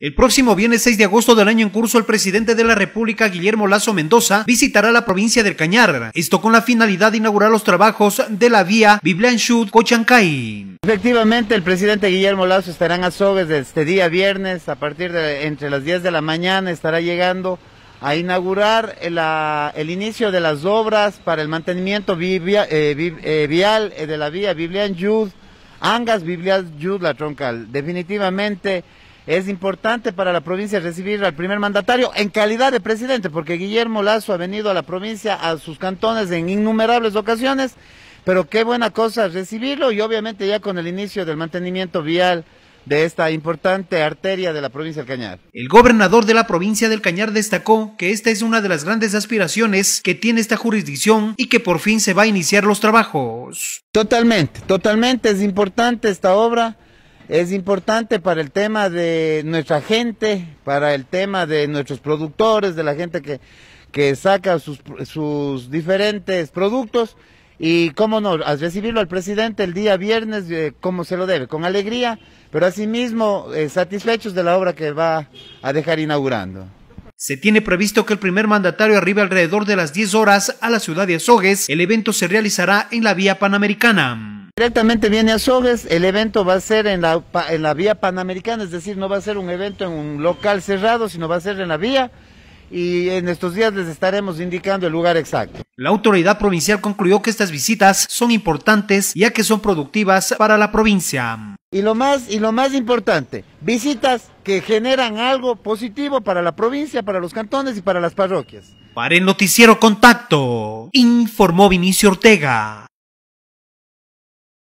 El próximo viernes 6 de agosto del año en curso, el presidente de la República, Guillermo Lazo Mendoza, visitará la provincia del Cañar, esto con la finalidad de inaugurar los trabajos de la vía yud cochancay Efectivamente, el presidente Guillermo Lazo estará en desde este día viernes, a partir de entre las 10 de la mañana, estará llegando a inaugurar el, inicio de las obras para el mantenimiento eh, eh, vial eh, de la vía Biblian Yud, Angas Biblian Yud, la troncal. Definitivamente es importante para la provincia recibir al primer mandatario en calidad de presidente, porque Guillermo Lazo ha venido a la provincia, a sus cantones en innumerables ocasiones, pero qué buena cosa recibirlo y obviamente ya con el inicio del mantenimiento vial de esta importante arteria de la provincia del Cañar. El gobernador de la provincia del Cañar destacó que esta es una de las grandes aspiraciones que tiene esta jurisdicción y que por fin se va a iniciar los trabajos. Totalmente, totalmente es importante esta obra es importante para el tema de nuestra gente, para el tema de nuestros productores, de la gente que, saca sus, diferentes productos. Y cómo no, al recibirlo al presidente el día viernes, eh, cómo como se lo debe, con alegría, pero asimismo eh, satisfechos de la obra que va a dejar inaugurando. Se tiene previsto que el primer mandatario arribe alrededor de las 10 horas a la ciudad de Azogues. El evento se realizará en la vía panamericana. Directamente viene a SoGES, el evento va a ser en la, en la vía panamericana, es decir, no va a ser un evento en un local cerrado, sino va a ser en la vía y en estos días les estaremos indicando el lugar exacto. La autoridad provincial concluyó que estas visitas son importantes ya que son productivas para la provincia. Y lo más y lo más importante, visitas que generan algo positivo para la provincia, para los cantones y para las parroquias. Para el noticiero Contacto, informó Vinicio Ortega.